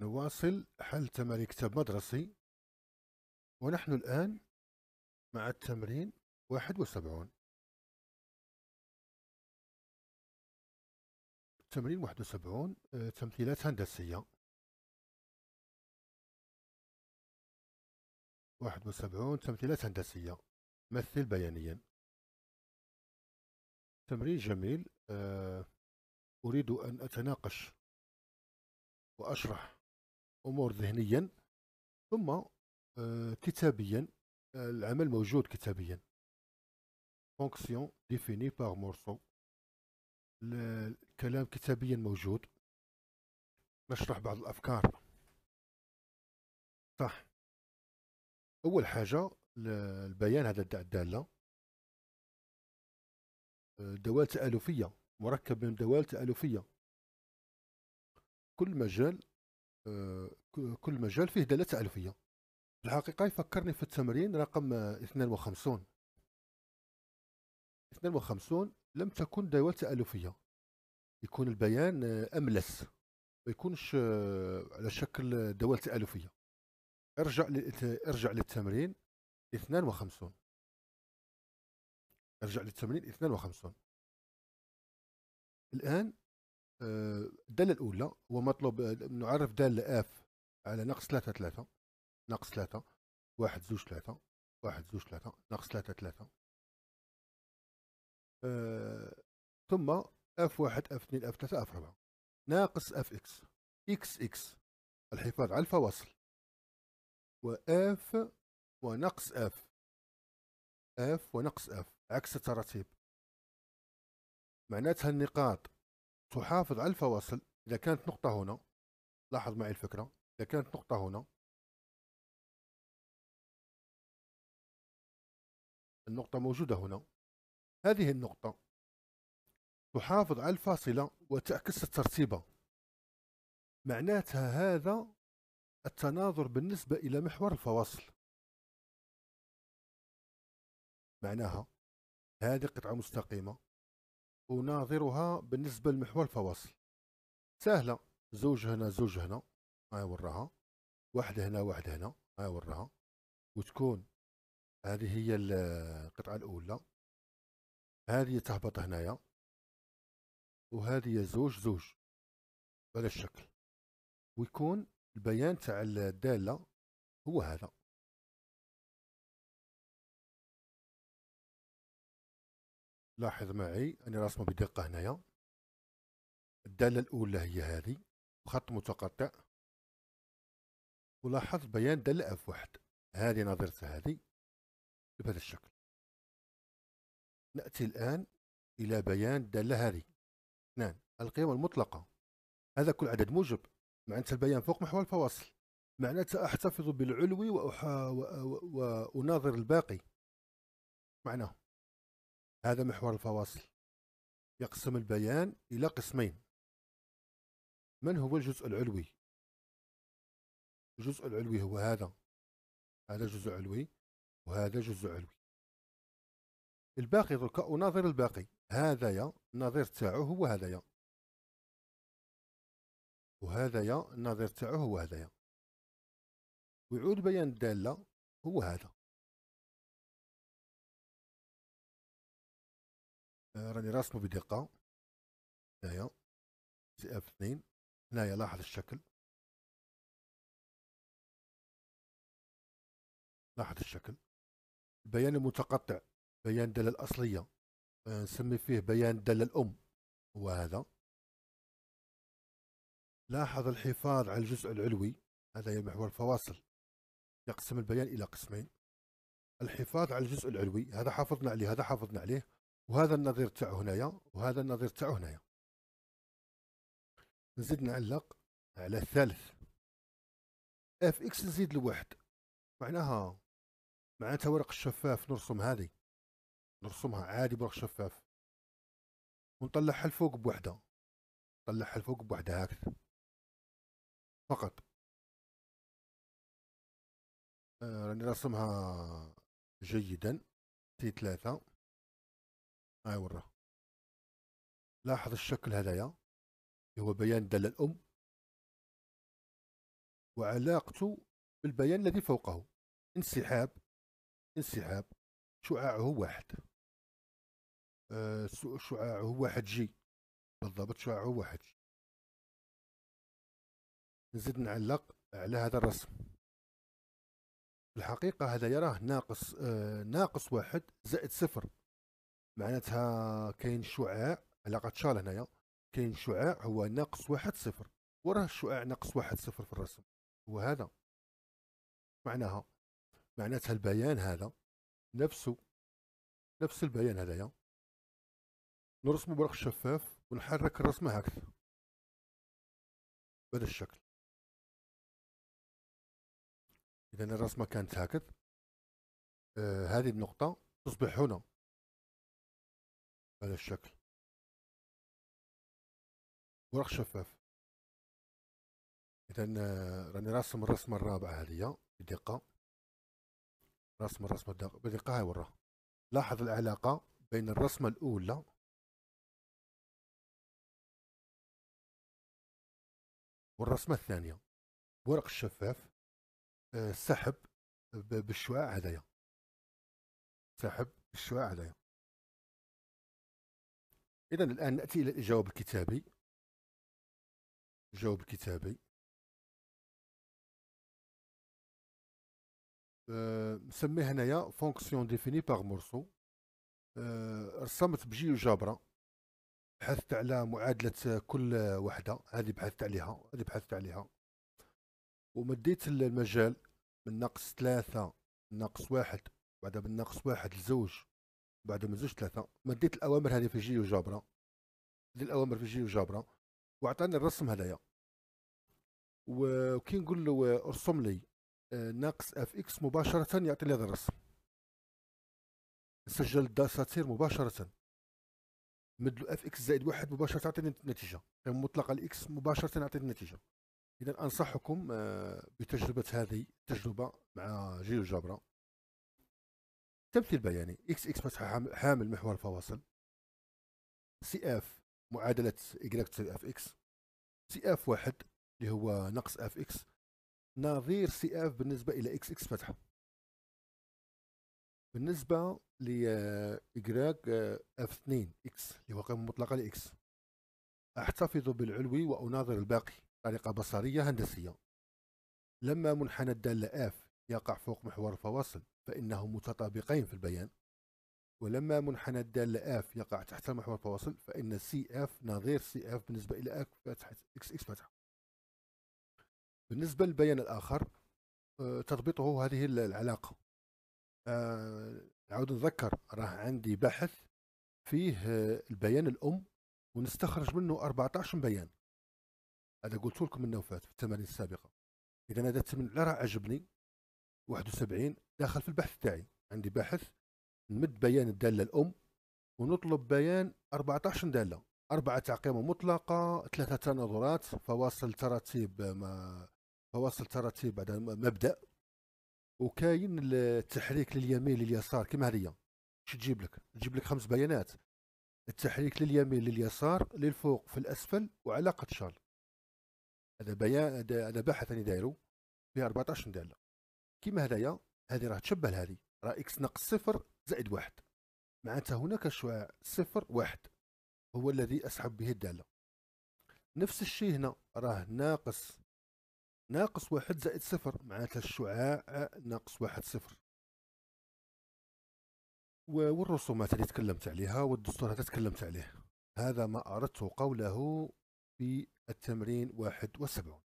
نواصل حل تمارين كتاب مدرسي ونحن الآن مع التمرين واحد وسبعون تمرين واحد وسبعون آه، تمثيلات هندسية واحد وسبعون تمثيلات هندسية مثل بيانيا تمرين جميل آه، أريد أن أتناقش وأشرح امور ذهنيا ثم آه، كتابيا العمل موجود كتابيا فونكسيون ديفيني باغ مورسو الكلام كتابيا موجود نشرح بعض الافكار صح اول حاجه البيان هذا تاع الداله آه، دوال تالفيه مركب من دوال تالفيه كل مجال كل مجال فيه دالة تألفية الحقيقة يفكرني في التمرين رقم 52 52 لم تكن دواء تألفية يكون البيان أملس ما يكونش على شكل دواء تألفية ارجع ارجع للتمرين 52 ارجع للتمرين 52 الآن آه، الداله الاولى هو مطلوب نعرف داله اف على ناقص 3 3 ناقص 3 1 2 3 1 2 3 ناقص 3 3 آه، ثم اف 1 اف 2 اف 3 اف 4 ناقص اف اكس اكس اكس الحفاظ على الفواصل واف ونقص اف اف ونقص اف عكس التراتيب معناتها النقاط تحافظ على الفواصل إذا كانت نقطة هنا لاحظ معي الفكرة إذا كانت نقطة هنا النقطة موجودة هنا هذه النقطة تحافظ على الفاصلة وتعكس الترتيبة معناتها هذا التناظر بالنسبة إلى محور الفواصل معناها هذه قطعة مستقيمة وناظرها بالنسبة لمحور الفواصل سهلة زوج هنا زوج هنا هاي وراها واحدة هنا واحدة هنا هاي وراها وتكون هذه هي القطعة الأولى هذه تهبط هنايا وهذه زوج زوج بهذا الشكل ويكون البيان تاع الدالة هو هذا لاحظ معي أني رسمه بدقة هنايا الدالة الأولى هي هذه خط متقطع ولاحظ بيان دالة اف واحد هذه نظرتها هذه بهذا الشكل نأتي الآن إلى بيان دالة هذه اثنان نعم، القيم المطلقة هذا كل عدد موجب معناتها البيان فوق محور الفواصل معناتها أحتفظ بالعلوي وأناظر الباقي معناه هذا محور الفواصل يقسم البيان إلى قسمين من هو الجزء العلوي الجزء العلوي هو هذا هذا جزء علوي وهذا جزء علوي الباقي دركا أناظر الباقي هذايا النظير تاعو هو هذايا يا النظير تاعو هو هذايا ويعود بيان الدالة هو هذا آه، راني راسمه بدقه هنايا سي اف اثنين هنايا لاحظ الشكل لاحظ الشكل بيان المتقطع بيان الداله الاصليه آه، نسمي فيه بيان الداله الام هو هذا لاحظ الحفاظ على الجزء العلوي هذا هي محور الفواصل يقسم البيان الى قسمين الحفاظ على الجزء العلوي هذا حافظنا عليه هذا حافظنا عليه وهذا النظير تاعو هنايا وهذا النظير تاعو هنايا نزيد نعلق على الثالث اف اكس نزيد لواحد معناها معناتها ورق الشفاف نرسم هذه نرسمها عادي بورق شفاف ونطلعها الفوق بوحدة نطلعها الفوق بوحدة هكذا فقط آه، راني راسمها جيدا تي ثلاثة هاي وراه لاحظ الشكل هذايا هو بيان الدالة الأم وعلاقته بالبيان الذي فوقه انسحاب انسحاب شعاعه واحد أه شعاعه واحد جي بالضبط شعاعه واحد جي نزيد نعلق على هذا الرسم الحقيقة هذا يراه ناقص آه ناقص واحد زائد صفر معناتها كاين شعاع على غاتشال هنايا كاين شعاع هو ناقص واحد صفر وراه الشعاع ناقص واحد صفر في الرسم هو هذا معناها معناتها البيان هذا نفسه نفس البيان هذايا نرسمه بورق شفاف ونحرك الرسمة هكذا بهذا الشكل إذا الرسمة كانت هكذا آه هذه النقطة تصبح هنا هذا الشكل ورق شفاف اذا راني راسم الرسمه الرابعه هذه بدقه رسم الرسمه بدقه هاي وراها لاحظ العلاقه بين الرسمه الاولى والرسمه الثانيه ورق الشفاف آه، سحب بالشعاع هذايا سحب بالشعاع هذايا إذا الآن نأتي إلى الجواب الكتابي الجواب الكتابي أه هنايا فونكسيون ديفيني باغ مورسو رسمت بجي بحثت على معادلة كل وحدة هذه بحثت عليها هذه بحثت عليها ومديت المجال من ناقص ثلاثة ناقص واحد بعدها من ناقص واحد لزوج بعد من زوج ثلاثة مديت الأوامر هذه في جيو جابرا دي الأوامر في جيو جابرا وعطاني الرسم هذايا وكي نقول له ارسم لي آه، ناقص اف اكس مباشرة يعطيني هذا الرسم سجل الدساتير مباشرة مد له اف اكس زائد واحد مباشرة تعطيني النتيجة يعني مطلقة الاكس مباشرة يعطيني النتيجة إذا أنصحكم آه، بتجربة هذه التجربة مع جيو جابرا تمثيل بياني يعني اكس اكس مسح حامل محور الفواصل سي اف معادله y تساوي اف اكس سي اف واحد اللي هو نقص اف اكس نظير سي اف بالنسبه الى اكس اكس فتحه بالنسبه ل اجراك اف 2 اكس اللي هو قيمه مطلقه لاكس احتفظ بالعلوي واناظر الباقي طريقه بصريه هندسيه لما منحنى الداله اف يقع فوق محور الفواصل فإنه متطابقين في البيان ولما منحنى الدالة F يقع تحت محور الفواصل فإن CF نظير CF بالنسبة إلى X فتحة XX فتحة بالنسبة للبيان الآخر آه، تضبطه هذه العلاقة آه، نعود نذكر راه عندي بحث فيه آه، البيان الأم ونستخرج منه 14 بيان هذا قلت لكم من فات في التمارين السابقة إذا هذا التمرين لا راه عجبني 71 داخل في البحث تاعي عندي بحث نمد بيان الدالة الأم ونطلب بيان 14 دالة أربعة تعقيمة مطلقة ثلاثة تناظرات فواصل تراتيب ما فواصل تراتيب بعد مبدأ وكاين التحريك لليمين لليسار كما هذيا شو تجيب لك؟ تجيب لك خمس بيانات التحريك لليمين لليسار للفوق في الأسفل وعلاقة شال هذا بيان هذا بحث أنا دايرو فيه 14 دالة كيما هذايا هذه راه تشبه لهذه راه اكس ناقص صفر زائد واحد معناتها هناك شعاع صفر واحد هو الذي أسحب به الدالة نفس الشيء هنا راه ناقص ناقص واحد زائد صفر معناتها الشعاع ناقص واحد صفر والرسومات اللي تكلمت عليها والدستور هذا تكلمت عليه هذا ما أردت قوله في التمرين واحد وسبعون